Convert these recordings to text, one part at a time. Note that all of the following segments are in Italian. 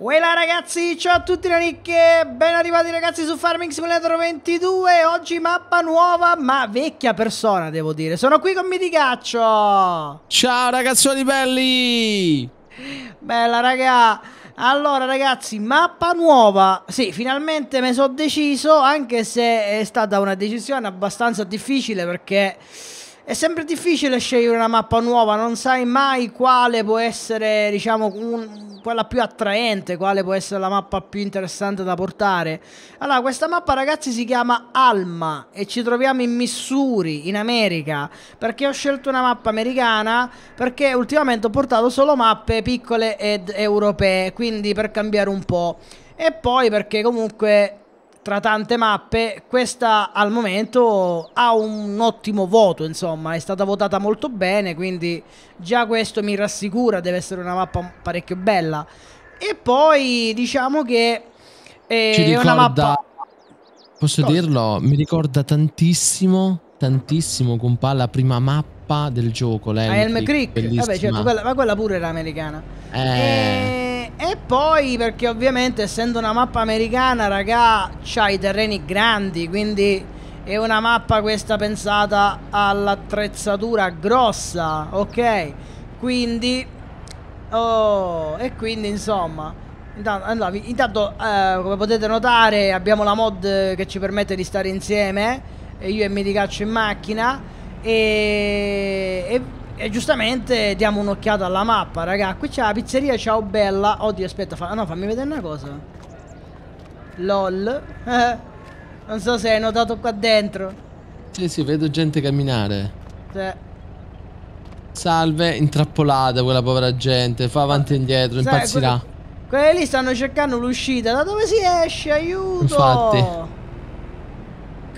Quella ragazzi, ciao a tutti ranicche, ben arrivati ragazzi su Farming Simulator 22 Oggi mappa nuova, ma vecchia persona devo dire Sono qui con Miticaccio Ciao ragazzuoli belli Bella raga allora ragazzi, mappa nuova. Sì, finalmente mi sono deciso, anche se è stata una decisione abbastanza difficile perché è sempre difficile scegliere una mappa nuova, non sai mai quale può essere, diciamo, un, quella più attraente, quale può essere la mappa più interessante da portare. Allora, questa mappa, ragazzi, si chiama Alma e ci troviamo in Missouri, in America. Perché ho scelto una mappa americana? Perché ultimamente ho portato solo mappe piccole ed europee, quindi per cambiare un po'. E poi perché comunque tra tante mappe, questa al momento ha un ottimo voto, insomma, è stata votata molto bene, quindi già questo mi rassicura, deve essere una mappa parecchio bella. E poi diciamo che eh, è Ci ricorda, una mappa... Posso Cosa? dirlo? Mi ricorda tantissimo, tantissimo, compa la prima mappa del gioco, ah, lei Creek. Creek. Vabbè, certo, quella, ma quella pure era americana. Eh... E eh, e poi perché ovviamente essendo una mappa americana, raga, c'ha i terreni grandi, quindi è una mappa questa pensata all'attrezzatura grossa, ok? Quindi oh, e quindi insomma Intanto, intanto eh, come potete notare abbiamo la mod che ci permette di stare insieme Io e Miticaccio in macchina e, e e giustamente diamo un'occhiata alla mappa, raga. Qui c'è la pizzeria Ciao Bella. Oddio, aspetta, fa... no, fammi vedere una cosa. LOL. non so se hai notato qua dentro. Sì, sì, vedo gente camminare. Sì. Salve, intrappolata quella povera gente. Fa avanti e indietro, impazzirà. Quelli... quelli lì stanno cercando l'uscita. Da dove si esce? Aiuto! Infatti.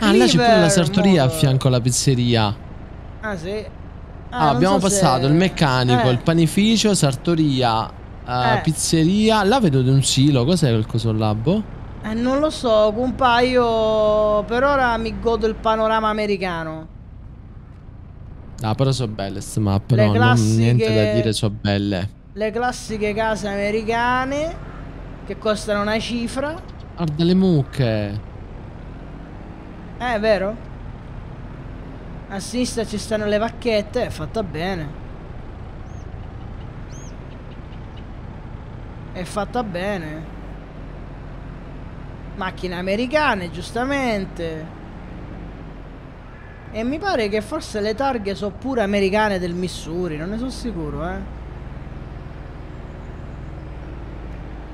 ah, là c'è pure la sartoria a fianco alla pizzeria. Ah, sì. Ah, abbiamo so passato se... il meccanico, eh. il panificio, sartoria, eh. eh. pizzeria. Là vedo di un silo. Cos'è quel coso là, boh? Eh, non lo so, compaio. Per ora mi godo il panorama americano. Ah, però sono belle queste mappe. Le no, classiche... niente da dire, sono belle. Le classiche case americane che costano una cifra. Guarda le mucche. Eh, è vero? A sinistra ci stanno le vacchette, è fatta bene. È fatta bene. Macchine americane, giustamente. E mi pare che forse le targhe sono pure americane del Missouri, non ne sono sicuro, eh.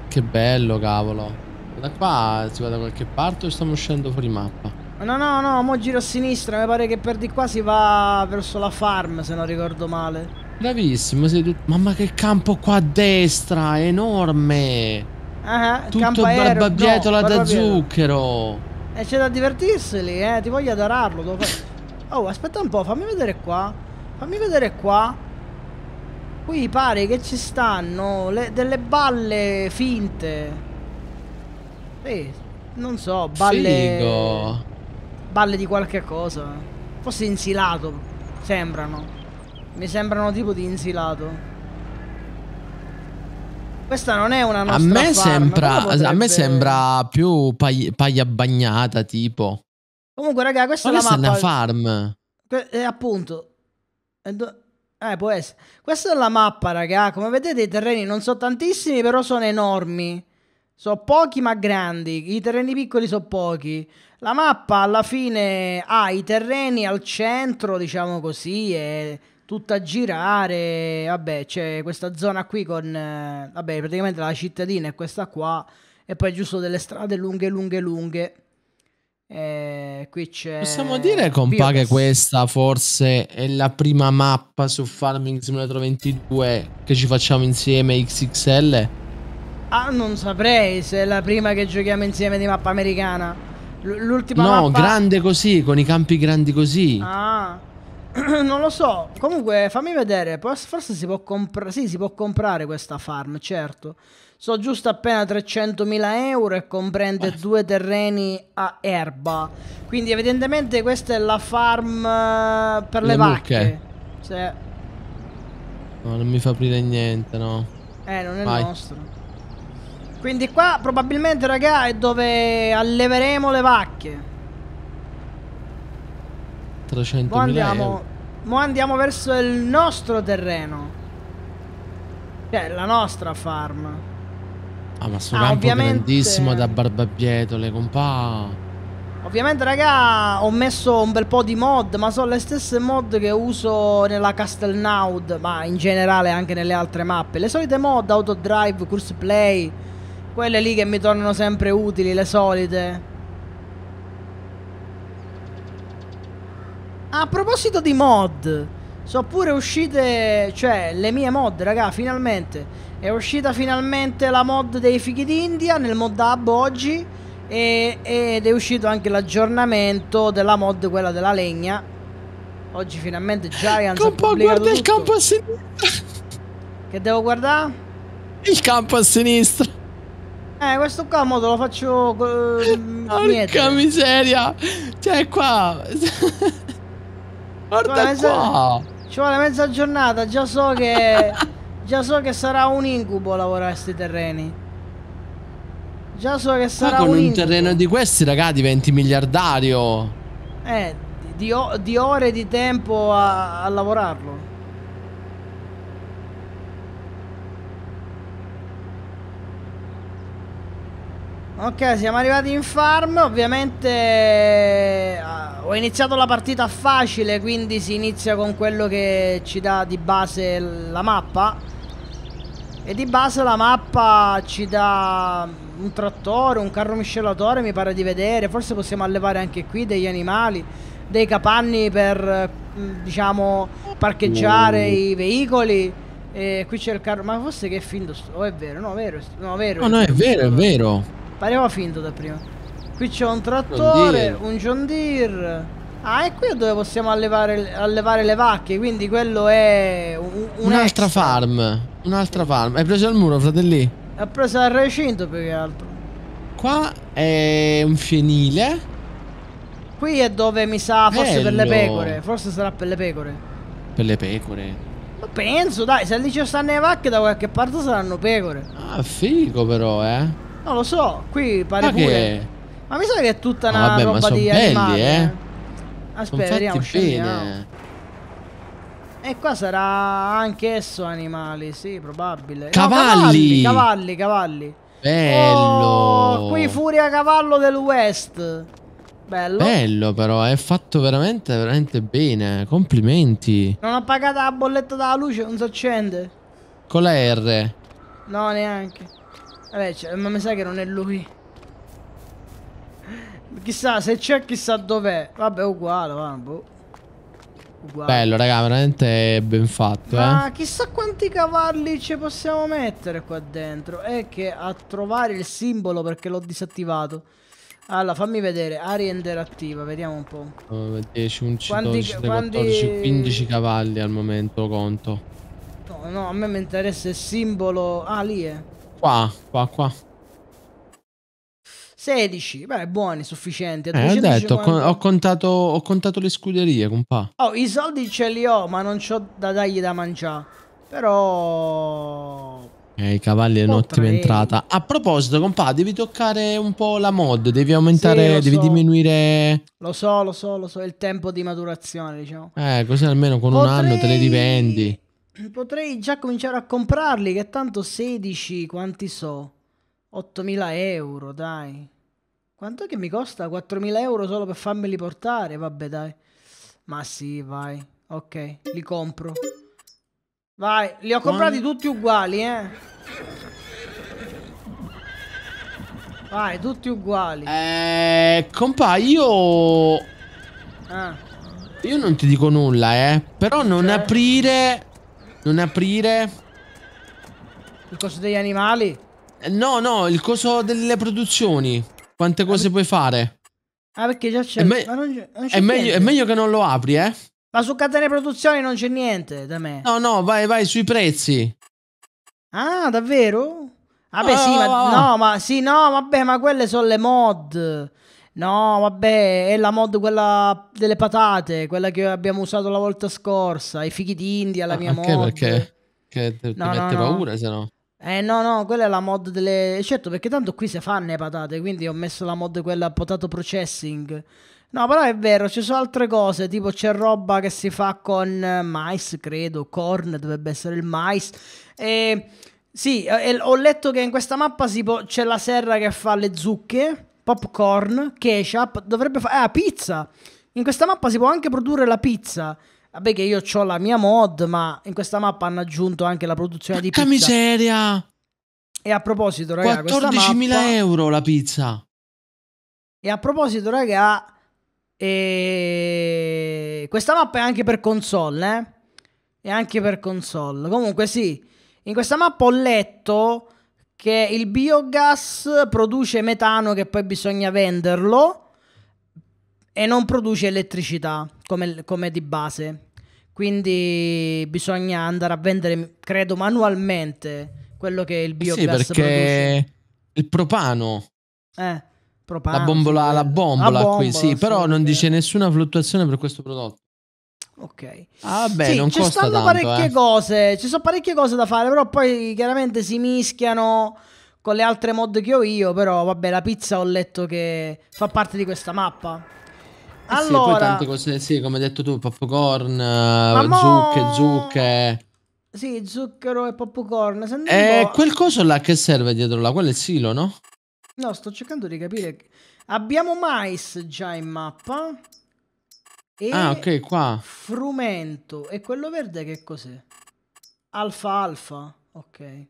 Che bello, cavolo. Da qua si va da qualche parte o stiamo uscendo fuori mappa? No, no, no, mo giro a sinistra, mi pare che per di qua si va verso la farm, se non ricordo male. Bravissimo, sei tutto... Mamma che campo qua a destra, è enorme! Ah, uh ah, -huh, tutto barbabietola no, da zucchero! E eh, c'è da divertirsi lì, eh, ti voglio adorarlo. Dopo... oh, aspetta un po', fammi vedere qua. Fammi vedere qua. Qui pare che ci stanno le, delle balle finte. Sì, non so, balle... Figo! balle di qualche cosa. Forse insilato, sembrano. Mi sembrano tipo di insilato. Questa non è una nostra a me farm, sembra potrebbe... A me sembra più paglia, paglia bagnata, tipo. Comunque, raga, questa, questa è la mappa... è una farm. Que eh, appunto. E eh, do... Eh, può essere. Questa è la mappa, raga. Come vedete i terreni non sono tantissimi, però sono enormi. Sono pochi ma grandi, i terreni piccoli sono pochi. La mappa alla fine ha i terreni al centro, diciamo così, e tutta a girare. Vabbè, c'è questa zona qui con... vabbè, praticamente la cittadina è questa qua. E poi giusto delle strade lunghe, lunghe, lunghe. E qui c'è... Possiamo dire, compa, che questa forse è la prima mappa su Farming Simulator 22 che ci facciamo insieme XXL? Ah, non saprei se è la prima che giochiamo insieme di mappa americana. L- l'ultima no, mappa... grande così, con i campi grandi così. Ah. non lo so. Comunque, fammi vedere. Forse si può, compra- sì, si può comprare questa farm, certo. So giusto appena 300.000 euro e comprende Beh. due terreni a erba. Quindi, evidentemente, questa è la farm eh, per le, le vacche. Sì. No, non mi fa aprire niente, no. Eh, non è Vai. il nostro. Quindi qua probabilmente raga è dove alleveremo le vacche 300 mo andiamo, euro. Mo andiamo verso il nostro terreno Cioè la nostra farm Ah ma sto ah, campo ovviamente... grandissimo da barbabietole compà Ovviamente raga ho messo un bel po' di mod ma sono le stesse mod che uso nella Castelnaud ma in generale anche nelle altre mappe Le solite mod, autodrive, curse play quelle lì che mi tornano sempre utili, le solite. A proposito di mod, sono pure uscite, cioè, le mie mod, raga, finalmente. È uscita finalmente la mod dei fighi d'India nel mod hub oggi e, ed è uscito anche l'aggiornamento della mod, quella della legna. Oggi finalmente Giants Compa, ha guarda il campo a sinistra. Che devo guardare? Il campo a sinistra. Eh, questo qua modo lo faccio. Uh, Porca miseria! Cioè, qua. Guarda mezza... qua! Ci vuole mezza giornata, già so che. già so che sarà un incubo lavorare questi terreni. Già so che sarà. un Ma con un, terreno di questi, raga, diventi miliardario. Eh, di, di, di ore di tempo a, a lavorarlo. Ok, siamo arrivati in farm, ovviamente eh, ho iniziato la partita facile, quindi si inizia con quello che ci dà di base la mappa. E di base la mappa ci dà un trattore, un carro miscelatore, mi pare di vedere, forse possiamo allevare anche qui degli animali, dei capanni per, mm, diciamo, parcheggiare no. i veicoli. E qui c'è il carro, ma forse che è finto, oh è vero, no ah, è vero, no è vero. No, no è vero, è vero. Pareva finto da prima. Qui c'è un trattore, un John Deere. Ah, è qui dove possiamo allevare, allevare le vacche, quindi quello è un'altra un farm. Un'altra farm. Hai preso il muro, fratelli? Ha preso il recinto più che altro. Qua è un fienile. Qui è dove mi sa forse Bello. per le pecore, forse sarà per le pecore. Per le pecore. Ma penso, dai, se lì ci stanno le vacche da qualche parte saranno pecore. Ah, figo però, eh. Non lo so, qui pare ma pure. Che... Ma mi sa che è tutta una vabbè, roba di belli, animali. Eh? eh. Aspetta, ah, vediamo, scendiamo. E qua sarà anch'esso animali, sì, probabile. Cavalli! No, cavalli, cavalli, cavalli. Bello! Oh, qui furia cavallo del West. Bello. Bello però, è fatto veramente, veramente bene. Complimenti. Non ho pagato la bolletta della luce, non si accende. Con la R. No, neanche. Vabbè, eh, cioè, ma mi sa che non è lui. Chissà, se c'è chissà dov'è. Vabbè, uguale, va, boh. Uguale. Bello, raga, veramente ben fatto, Ma eh. chissà quanti cavalli ci possiamo mettere qua dentro. È che a trovare il simbolo perché l'ho disattivato. Allora, fammi vedere. Aria interattiva, vediamo un po'. 10, 11, quanti, 12, 13, quanti... 14, 15 cavalli al momento, conto. No, no, a me mi interessa il simbolo... Ah, lì è. Qua, qua, qua. 16, beh, buoni, sufficienti. Eh, ho detto, ho contato, ho contato le scuderie, compà. Oh, i soldi ce li ho, ma non ho da dargli da mangiare. Però... Eh, i cavalli è un'ottima entrata. A proposito, compà, devi toccare un po' la mod, devi aumentare, sì, devi so. diminuire... Lo so, lo so, lo so, il tempo di maturazione, diciamo. Eh, così almeno con Potrei... un anno te le rivendi. Potrei già cominciare a comprarli, che tanto 16 quanti so? 8.000 euro, dai. Quanto è che mi costa? 4.000 euro solo per farmeli portare? Vabbè, dai. Ma sì, vai. Ok, li compro. Vai, li ho comprati tutti uguali, eh. Vai, tutti uguali. Eh, compa, io... Ah. Io non ti dico nulla, eh. Però non cioè? aprire non aprire. Il coso degli animali? Eh, no, no, il coso delle produzioni. Quante cose ah, puoi fare? Ah, perché già c'è. È, me è, meglio, è meglio che non lo apri, eh? Ma su catene produzioni non c'è niente da me. No, no, vai, vai sui prezzi. Ah, davvero? Vabbè, ah, ah, sì, ah, ma ah, no, ma sì, no, vabbè, ma quelle sono le mod. No, vabbè, è la mod quella delle patate, quella che abbiamo usato la volta scorsa, i fichi d'India, la ah, mia anche mod. Perché? Che ti no, mette no, paura, no. se no. Eh no, no, quella è la mod delle... Certo, perché tanto qui si fanno le patate, quindi ho messo la mod quella potato processing. No, però è vero, ci sono altre cose, tipo c'è roba che si fa con mais, credo, corn, dovrebbe essere il mais. E... Sì, eh, ho letto che in questa mappa c'è la serra che fa le zucche popcorn, ketchup, dovrebbe fare... Ah, pizza! In questa mappa si può anche produrre la pizza. Vabbè che io ho la mia mod, ma in questa mappa hanno aggiunto anche la produzione Cacca di pizza. Che miseria! E a proposito, raga, 14.000 mappa... euro la pizza. E a proposito, raga, e... questa mappa è anche per console, eh? È anche per console. Comunque sì, in questa mappa ho letto che il biogas produce metano che poi bisogna venderlo e non produce elettricità come, come di base. Quindi bisogna andare a vendere, credo, manualmente quello che il biogas eh sì, perché produce. il propano. Eh, propano. La bombola, sì, la bombola, la bombola qui, sì, sì però non dice nessuna fluttuazione per questo prodotto. Ok. Ah, beh, sì, non ci costa stanno tanto, parecchie eh. cose, ci sono parecchie cose da fare, però poi chiaramente si mischiano con le altre mod che ho io, però vabbè, la pizza ho letto che fa parte di questa mappa. Eh allora, sì, poi tante cose, sì, come hai detto tu, popcorn, zucche, mo... zucche. Sì, zucchero e popcorn. Eh, po'... quel coso là che serve dietro là, quello è il silo, no? No, sto cercando di capire. Abbiamo mais già in mappa. E ah, ok, qua. Frumento. E quello verde che cos'è? Alfa alfa. Ok.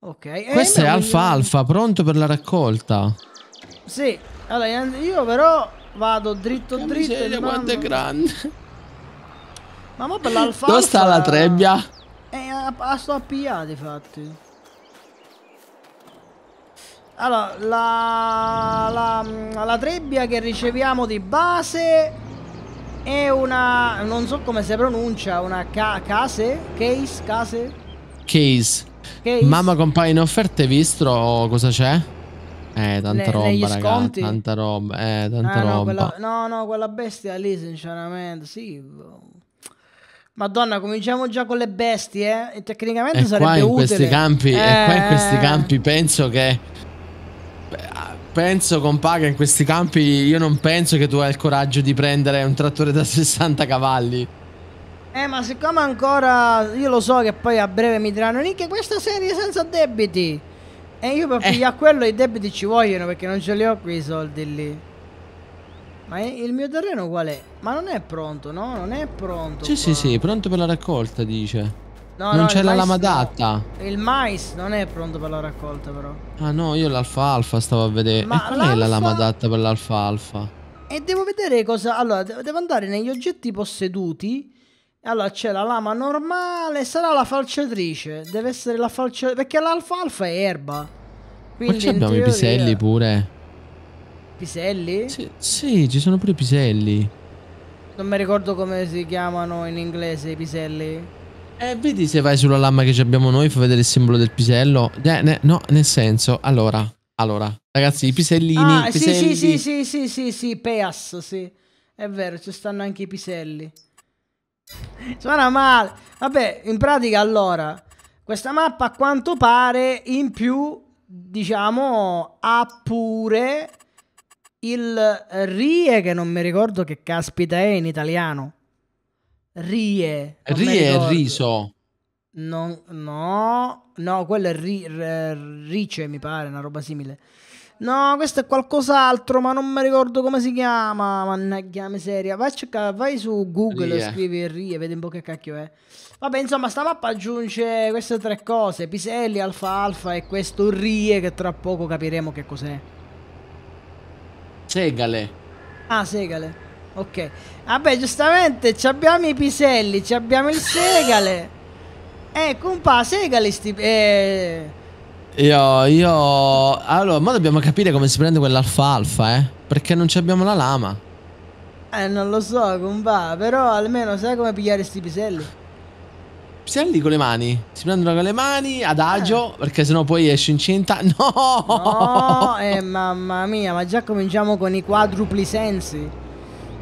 Ok. Questo è alfa io... alfa, pronto per la raccolta. Sì. Allora, io però vado dritto che dritto. Miseria, quanto è grande. Ma ma per l'alfa Dove sta la trebbia? Eh, a, a sto a PA di fatti. Allora, la, la, la trebbia che riceviamo di base è una... non so come si pronuncia, una ca case? Case? Case? Case. case. Mamma compagna in offerta hai visto cosa c'è? Eh, tanta Le, roba, ragazzi tanta roba, eh, tanta ah, roba. No, quella, no, no, quella bestia lì, sinceramente, sì. Madonna, cominciamo già con le bestie, eh? tecnicamente e sarebbe qua in utile. Questi campi, eh... E qua in questi eh. campi penso che penso, compà, in questi campi io non penso che tu hai il coraggio di prendere un trattore da 60 cavalli. Eh, ma siccome ancora io lo so che poi a breve mi diranno Nick, questa serie senza debiti. E io per eh. pigliare quello i debiti ci vogliono perché non ce li ho qui i soldi lì. Ma il mio terreno qual è? Ma non è pronto, no? Non è pronto. Sì, qua. sì, sì, pronto per la raccolta, dice. No, non no, c'è la lama adatta. No. Il mais non è pronto per la raccolta, però. Ah no, io l'alfalfa stavo a vedere. Ma qual è la lama adatta per l'alfalfa? E devo vedere cosa. Allora, devo andare negli oggetti posseduti. Allora c'è la lama normale. Sarà la falciatrice. Deve essere la falciatrice. Perché l'alfalfa è erba. Quindi Ma abbiamo i piselli pure. Piselli? Sì, sì, ci sono pure i piselli. Non mi ricordo come si chiamano in inglese i piselli. Eh, vedi se vai sulla lama che abbiamo noi, fa vedere il simbolo del pisello. Eh, ne, no, nel senso, allora, allora, ragazzi, i pisellini... Ah, piselli... sì, sì, sì, sì, sì, sì, Peas, sì. È vero, ci stanno anche i piselli. Suona male. Vabbè, in pratica, allora, questa mappa a quanto pare, in più, diciamo, ha pure il Rie, che non mi ricordo che caspita è in italiano. Rie. Rie è riso. Non, no, no, quello è ri, r, rice, mi pare, una roba simile. No, questo è qualcos'altro, ma non mi ricordo come si chiama. Mannaggia miseria. Vai, cerca, vai su Google e scrivi Rie, vedi un po' che cacchio è. Vabbè, insomma, sta mappa aggiunge queste tre cose: piselli, alfa, alfa e questo Rie, che tra poco capiremo che cos'è. Segale. Ah, segale. Ok. Vabbè, giustamente ci abbiamo i piselli, ci abbiamo il segale. Eh, compa, segale sti... Eh... Io, io... Allora, ma dobbiamo capire come si prende quell'alfalfa, eh. Perché non ci abbiamo la lama. Eh, non lo so, compa. però almeno sai come pigliare sti piselli. Piselli con le mani. Si prendono con le mani, adagio, eh. perché sennò poi esci incinta. No! No, eh, mamma mia, ma già cominciamo con i quadrupli sensi.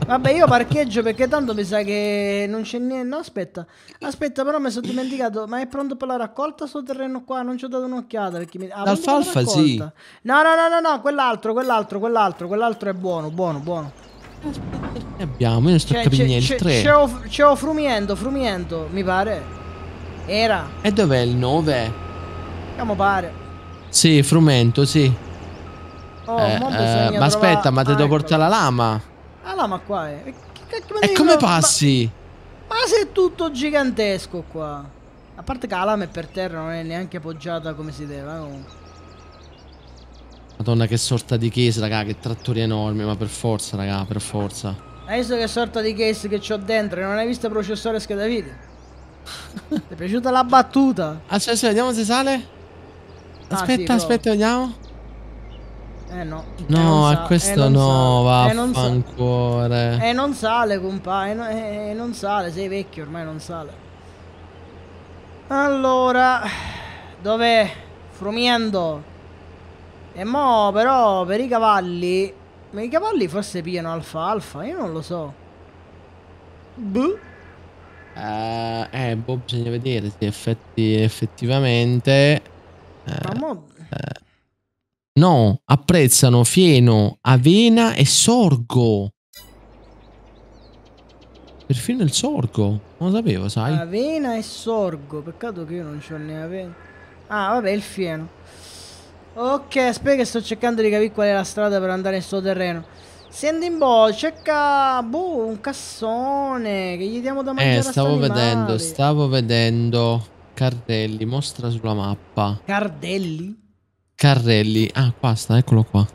Vabbè, io parcheggio perché tanto mi sa che non c'è niente. No, aspetta, aspetta, però mi sono dimenticato. Ma è pronto per la raccolta sto terreno qua? Non ci ho dato un'occhiata. Perché mi... ah, L'alfalfa, sì. No, no, no, no, no, quell'altro, quell'altro, quell'altro, quell'altro è buono, buono, buono. Ne eh, abbiamo, io non sto cioè, capendo niente. C'è ho frumiento, frumiento, mi pare. Era. E dov'è il 9? Come pare. Sì, frumento, sì. Oh, eh, eh, ma aspetta, ma te devo ecco. portare la lama. Allora, ah, ma qua è. Che e come passi? Ma, ma se è tutto gigantesco qua. A parte che la lama è per terra non è neanche appoggiata come si deve. Eh, comunque. Madonna, che sorta di case, raga. Che trattori enormi. Ma per forza, raga, per forza. Hai visto che sorta di case che c'ho dentro? Non hai visto il processore scheda video? Ti è piaciuta la battuta? Aspetta, ah, aspetta, vediamo se sale. Ah, aspetta, ah, sì, aspetta, vediamo. Eh no. No, a questo eh, no, eh, vaffanculo. E eh, non sale, compa. Eh, no, eh, eh, non sale, sei vecchio, ormai non sale. Allora, dov'è? Frumiendo. E mo, però, per i cavalli... Ma i cavalli forse pigliano alfa-alfa, io non lo so. Buh. eh, boh, bisogna vedere se effetti, effettivamente... Ma mo... Eh. No, apprezzano fieno, avena e sorgo. Perfino il sorgo. Non lo sapevo, sai. Avena e sorgo. Peccato che io non c'ho né avena. Ah, vabbè, il fieno. Ok, aspetta che sto cercando di capire qual è la strada per andare in sto terreno. Senti in po', cerca boh, un cassone che gli diamo da eh, mangiare. Eh, stavo vedendo, stavo vedendo. Cardelli, mostra sulla mappa. Cardelli? carrelli. Ah, qua sta, eccolo qua.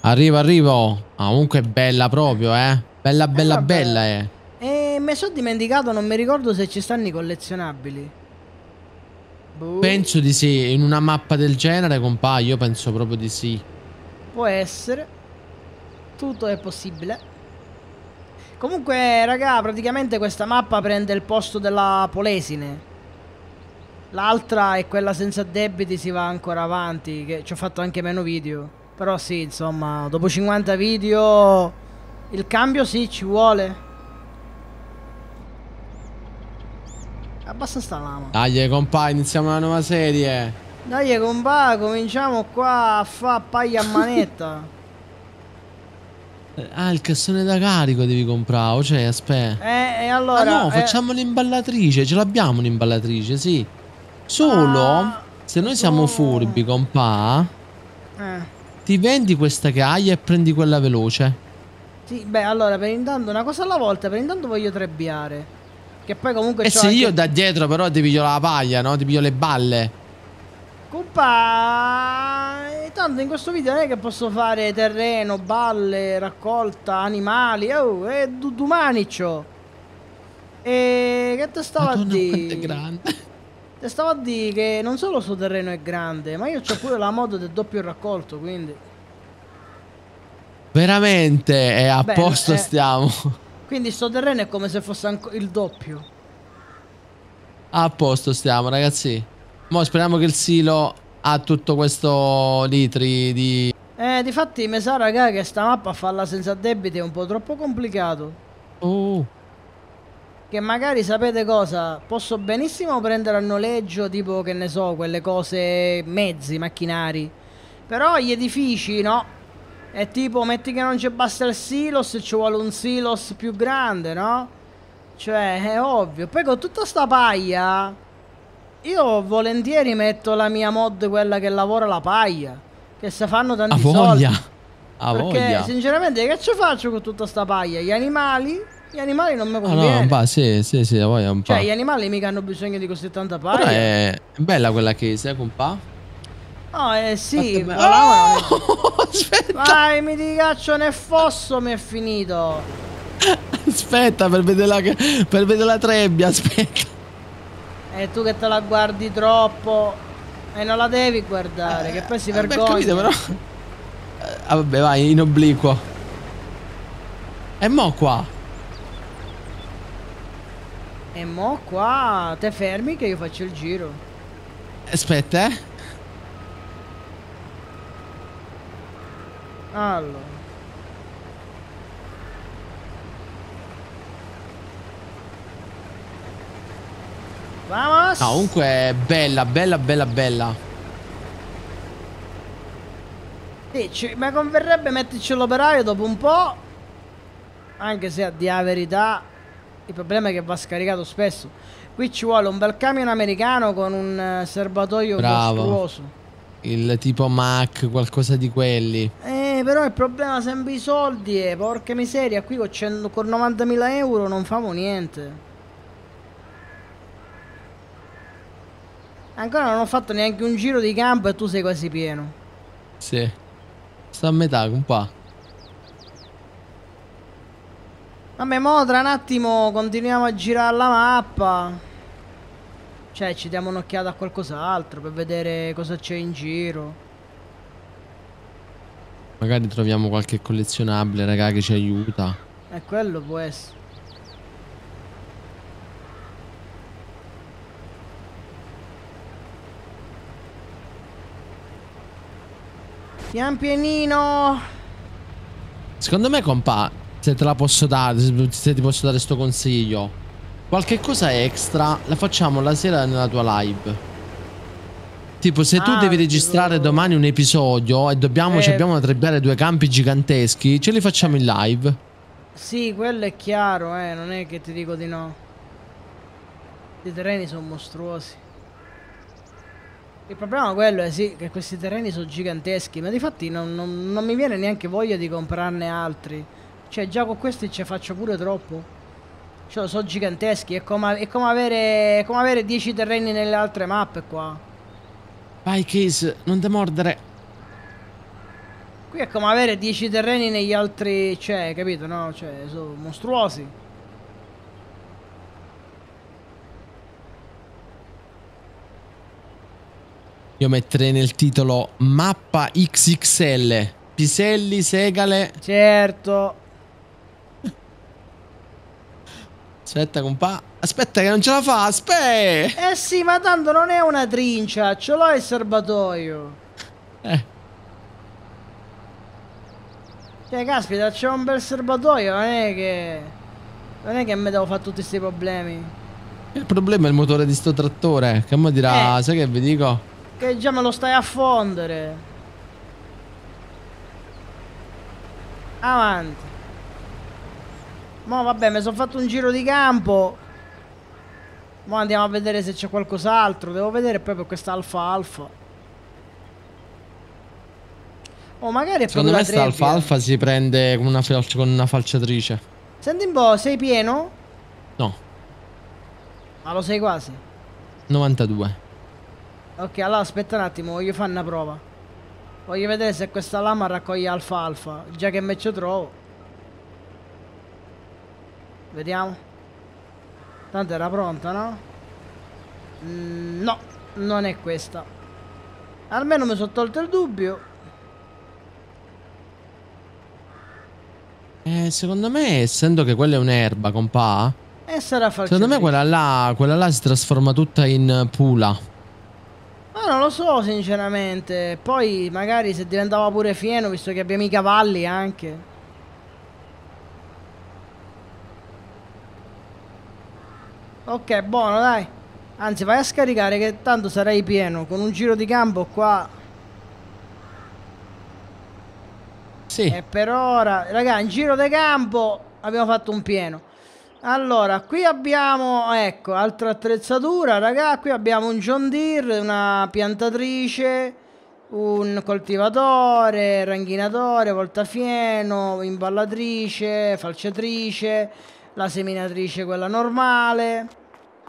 Arrivo, arrivo. Ah, comunque è bella proprio, eh. Bella, eh, bella, eh, bella, eh. E mi sono dimenticato, non mi ricordo se ci stanno i collezionabili. Boh. Penso di sì, in una mappa del genere, compà, io penso proprio di sì. Può essere. Tutto è possibile. Comunque, raga, praticamente questa mappa prende il posto della Polesine. L'altra è quella senza debiti, si va ancora avanti, che ci ho fatto anche meno video. Però sì, insomma, dopo 50 video il cambio sì, ci vuole. Abbastanza lama. Dai, compà, iniziamo la nuova serie. Dai, compà, cominciamo qua a fare paglia a manetta. Ah, il cassone da carico devi comprare, oh, cioè, aspetta. Eh, e allora... Ah no, eh... facciamo l'imballatrice, ce l'abbiamo un'imballatrice, sì. Solo ah. se noi siamo oh. furbi, compà, eh. ti vendi questa che hai e prendi quella veloce. Sì, beh, allora, per intanto una cosa alla volta, per intanto voglio trebbiare. Che poi comunque... Eh sì, anche... io da dietro però ti piglio la paglia, no? Ti piglio le balle. Compa... Eh, tanto in questo video non è che posso fare terreno, balle, raccolta, animali. Oh, è du dumaniccio. E che te stava Madonna, a dire? È grande. Te stavo a dire che non solo sto terreno è grande, ma io ho pure la moto del doppio raccolto, quindi... Veramente, è a Beh, posto è... Eh. stiamo. Quindi sto terreno è come se fosse il doppio. A posto stiamo, ragazzi. Mo speriamo che il silo ha tutto questo litri di... Eh, difatti mi sa, raga, che sta mappa a farla senza debiti è un po' troppo complicato. Oh che magari sapete cosa, posso benissimo prendere a noleggio, tipo che ne so, quelle cose, mezzi, macchinari, però gli edifici no. È tipo, metti che non c'è basta il silos, ci vuole un silos più grande, no? Cioè, è ovvio. Poi con tutta sta paglia, io volentieri metto la mia mod, quella che lavora la paglia, che se fanno tanti A voglia! A perché, voglia! sinceramente, che ci faccio con tutta sta paglia? Gli animali gli animali non mi conviene. Ah, no, bah, sì, sì, sì, la voglia un cioè, po'. Cioè, gli animali mica hanno bisogno di così tanta paia. Però è bella quella case, eh, compà. Oh, ah, eh sì, ma la oh! Aspetta. Vai, mi ti caccio nel fosso, mi è finito. Aspetta, per vedere la, per vedere la trebbia, aspetta. E eh, tu che te la guardi troppo. E non la devi guardare, eh, che poi si eh, eh, vergogna. Beh, capito, però... Ah, vabbè, vai, in obliquo. E mo' qua. E mo qua, te fermi che io faccio il giro. Aspetta, eh. Allora. Vamos! No, comunque bella, bella, bella, bella. ci, ma converrebbe metterci l'operaio dopo un po'. Anche se a dire la verità il problema è che va scaricato spesso. Qui ci vuole un bel camion americano con un eh, serbatoio Bravo. mostruoso. Il tipo Mac, qualcosa di quelli. Eh, però il problema sempre i soldi. E porca miseria, qui con, 90.000 euro non famo niente. Ancora non ho fatto neanche un giro di campo e tu sei quasi pieno. Sì. Sta a metà, compa. Vabbè, mo tra un attimo continuiamo a girare la mappa. Cioè, ci diamo un'occhiata a qualcos'altro per vedere cosa c'è in giro. Magari troviamo qualche collezionabile, raga, che ci aiuta. E eh, quello può essere. Pian pianino. Secondo me, compa, se te la posso dare, se ti posso dare sto consiglio. Qualche cosa extra la facciamo la sera nella tua live. Tipo, se ah, tu devi registrare tipo... domani un episodio e dobbiamo, eh... ci abbiamo da trebbiare due campi giganteschi, ce li facciamo in live. Sì, quello è chiaro, eh, non è che ti dico di no. I terreni sono mostruosi. Il problema è quello, eh, sì, che questi terreni sono giganteschi, ma di fatti non, non, non mi viene neanche voglia di comprarne altri. Cioè già con questi ce faccio pure troppo. Cioè sono giganteschi, è come, è come avere è come avere 10 terreni nelle altre mappe qua. Vai Case, non te mordere. Qui è come avere 10 terreni negli altri, cioè, capito, no? Cioè, sono mostruosi. Io metterei nel titolo mappa XXL. Piselli, segale. Certo. Aspetta, compa. Aspetta, che non ce la fa. Aspetta. Eh sì, ma tanto non è una trincia. Ce l'ho il serbatoio. Eh. Cioè, caspita, c'è un bel serbatoio. Non è che. Non è che mi devo fare tutti questi problemi. Il problema è il motore di sto trattore. Che mi dirà, eh. sai che vi dico? Che già me lo stai a fondere. Avanti. Mo vabbè, mi sono fatto un giro di campo. Ma andiamo a vedere se c'è qualcos'altro. Devo vedere proprio questa alfa alfa. Oh, magari è Secondo me questa alfa alfa si prende con una, con una falciatrice. Senti un po', sei pieno? No. Ma lo sei quasi? 92. Ok, allora aspetta un attimo, voglio fare una prova. Voglio vedere se questa lama raccoglie alfa alfa, già che me ci trovo. Vediamo. Tanto era pronta, no? Mm, no, non è questa. Almeno mi sono tolto il dubbio. Eh, secondo me, essendo che quella è un'erba, compà. E eh, sarà falciatrice. Secondo me quella là, quella là si trasforma tutta in pula. Ma ah, non lo so, sinceramente. Poi magari se diventava pure fieno, visto che abbiamo i cavalli anche. Ok, buono, dai. Anzi, vai a scaricare che tanto sarai pieno. Con un giro di campo qua... Sì. E per ora... Raga, in giro di campo abbiamo fatto un pieno. Allora, qui abbiamo, ecco, altra attrezzatura, raga, qui abbiamo un John Deere, una piantatrice, un coltivatore, ranghinatore, voltafieno, imballatrice, falciatrice la seminatrice quella normale.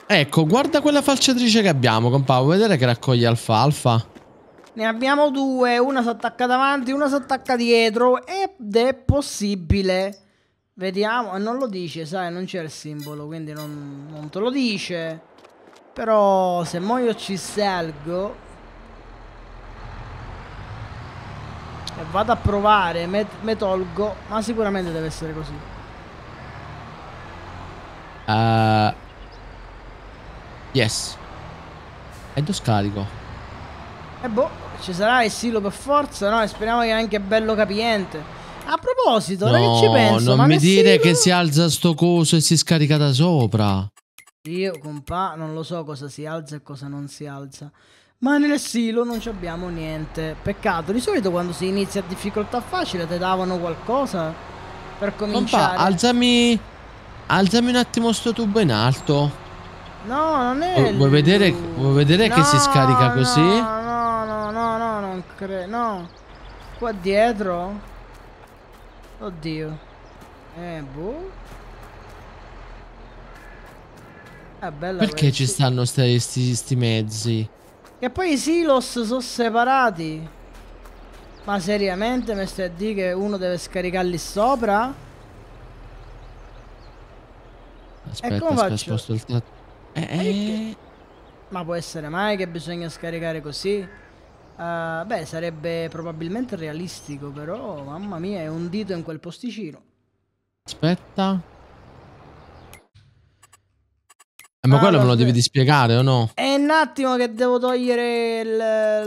Ecco, guarda quella falciatrice che abbiamo, compà. Vuoi vedere che raccoglie alfalfa? Ne abbiamo due, una si attacca davanti, una si attacca dietro ed è possibile. Vediamo, non lo dice, sai, non c'è il simbolo, quindi non, non te lo dice. Però se mo io ci salgo e vado a provare, me, me tolgo, ma sicuramente deve essere così. Uh, yes. E lo scarico. E eh boh, ci sarà il silo per forza, no? E speriamo che è anche bello capiente. A proposito, no, ora che ci penso? Non mi dire silo... che si alza sto coso e si scarica da sopra. Io, compà, non lo so cosa si alza e cosa non si alza. Ma nel silo non abbiamo niente. Peccato, di solito quando si inizia a difficoltà facile ti davano qualcosa per cominciare. Compà, alzami Alzami un attimo sto tubo in alto. No, non è. Vuoi vedere, vuoi vedere no, che si scarica così? No, no, no, no, no, non credo. No. Qua dietro? Oddio. Eh, boh. Ah, bella Perché questa. ci stanno questi mezzi? E poi i silos sono separati. Ma seriamente mi stai a dire che uno deve scaricarli sopra? Aspetta, e come aspetta, faccio? sposto il tasto. Eh, eh. Ma può essere mai che bisogna scaricare così? Uh, beh, sarebbe probabilmente realistico, però mamma mia, è un dito in quel posticino. Aspetta. Eh, ma ah, quello me lo devi dispiegare o no? È un attimo che devo togliere il,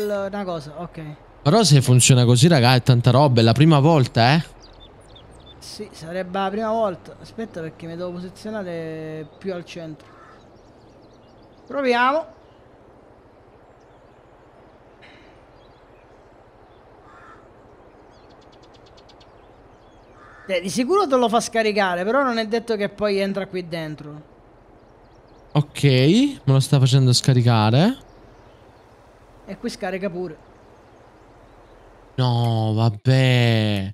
il, una cosa, ok. Però se funziona così, raga, è tanta roba, è la prima volta, eh. Sì, sarebbe la prima volta. Aspetta perché mi devo posizionare più al centro. Proviamo. Eh, di sicuro te lo fa scaricare, però non è detto che poi entra qui dentro. Ok, me lo sta facendo scaricare. E qui scarica pure. No, vabbè.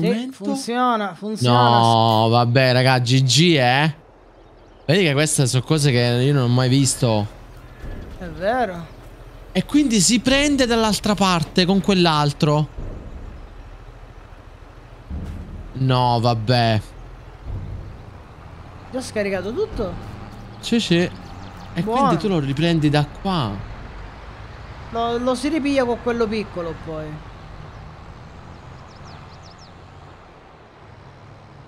Sì, funziona, funziona. No, vabbè, raga, GG, eh. Vedi che queste sono cose che io non ho mai visto. È vero. E quindi si prende dall'altra parte con quell'altro. No, vabbè. Già scaricato tutto? Sì, sì. E Buono. quindi tu lo riprendi da qua. Lo, lo si ripiglia con quello piccolo poi.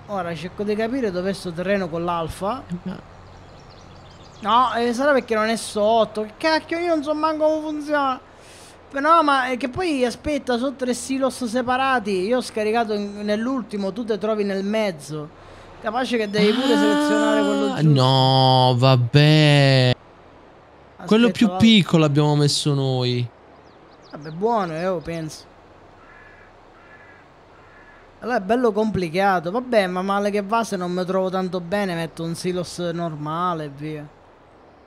Ora cerco di capire dove è sto terreno con l'alfa. No, eh, sarà perché non è sotto. Che cacchio, io non so manco come funziona. No, ma che poi aspetta, sono tre silos separati. Io ho scaricato nell'ultimo, tu te trovi nel mezzo. Capace che devi pure ah, selezionare quello giusto. No, vabbè. Aspetta, quello più va. piccolo abbiamo messo noi. Vabbè, buono, io eh, oh, penso. Allora è bello complicato. Vabbè, ma male che va se non mi trovo tanto bene, metto un silos normale e via.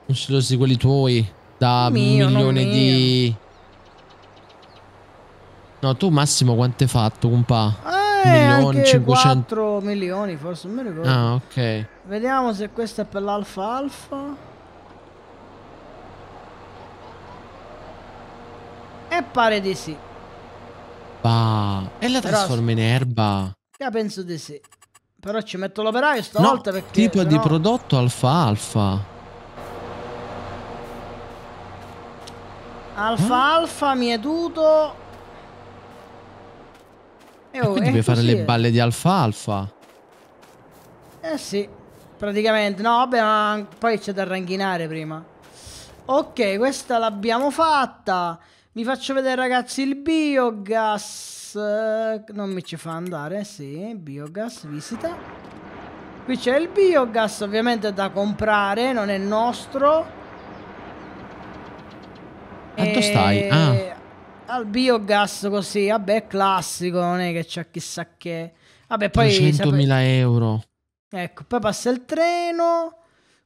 Un silos di quelli tuoi da mio, milione di... No, tu massimo quanto hai fatto, compa? Eh, milioni, 500... 4 milioni forse, non mi ricordo. Ah, ok. Vediamo se questo è per l'alfa alfa. E pare di sì erba. E la Però trasforma in erba. Io penso di sì. Però ci metto l'operaio stavolta no, perché... tipo sennò... di prodotto alfa-alfa. Alfa-alfa, eh? mietuto... E, e oh, qui deve fare le eh. balle di alfa-alfa. Eh sì, praticamente. No, vabbè, ma poi c'è da ranchinare prima. Ok, questa l'abbiamo fatta. Vi faccio vedere ragazzi il biogas. Non mi ci fa andare, sì, biogas, visita. Qui c'è il biogas, ovviamente da comprare, non è nostro. Quanto ah, e... stai? Ah. Al biogas così, vabbè, è classico, non è che c'è chissà che... Vabbè, poi... 300.000 sape... euro. Ecco, poi passa il treno,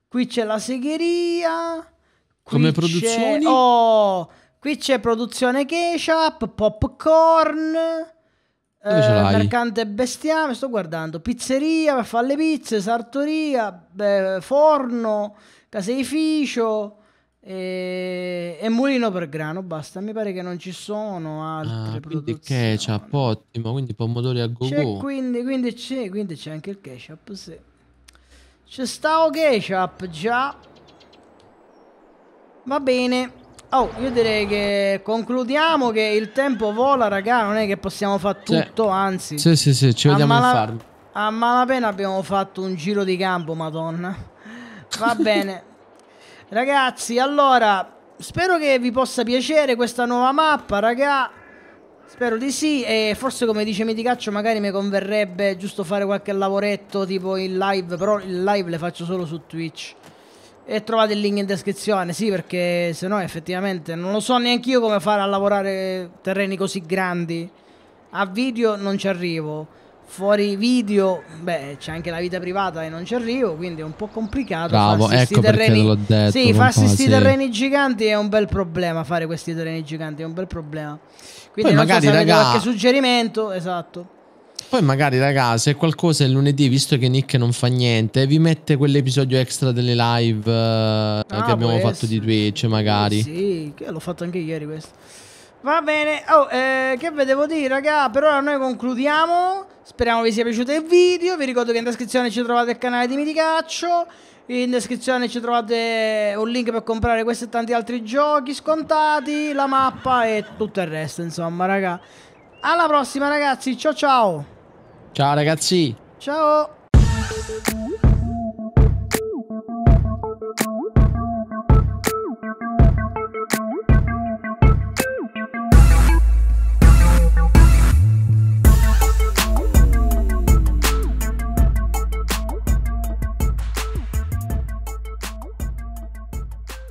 qui c'è la segheria. Come produzioni? Oh, Qui c'è produzione ketchup, popcorn, eh, mercante bestiame, sto guardando, pizzeria per le pizze, sartoria, beh, forno, caseificio e, e mulino per grano, basta, mi pare che non ci sono altre ah, quindi ketchup, ottimo, quindi pomodori a go, -go. Quindi, quindi, c'è, quindi c'è anche il ketchup, sì. C'è stato ketchup, già. Va bene. Oh, io direi che concludiamo che il tempo vola, raga, non è che possiamo fare cioè, tutto, sì. anzi. Sì, sì, sì, ci vediamo mala... in farm. A malapena abbiamo fatto un giro di campo, madonna. Va bene. Ragazzi, allora, spero che vi possa piacere questa nuova mappa, raga. Spero di sì e forse come dice Miticaccio magari mi converrebbe giusto fare qualche lavoretto tipo in live, però il live le faccio solo su Twitch. E trovate il link in descrizione, sì, perché se no effettivamente non lo so neanche io come fare a lavorare terreni così grandi. A video non ci arrivo, fuori video, beh, c'è anche la vita privata e non ci arrivo, quindi è un po' complicato. Bravo, ecco terreni... detto, Sì, farsi questi sì. terreni giganti è un bel problema, fare questi terreni giganti è un bel problema. Quindi Poi non magari, so se raga... qualche suggerimento, esatto. Poi magari raga, se qualcosa è lunedì, visto che Nick non fa niente, vi mette quell'episodio extra delle live uh, ah, che abbiamo fatto di Twitch magari. Eh sì, l'ho fatto anche ieri questo. Va bene, oh, eh, che ve devo dire raga, per ora noi concludiamo, speriamo vi sia piaciuto il video, vi ricordo che in descrizione ci trovate il canale di Miticaccio, in descrizione ci trovate un link per comprare questi e tanti altri giochi scontati, la mappa e tutto il resto, insomma, raga. Alla prossima, ragazzi. Ciao ciao. Ciao ragazzi. Ciao.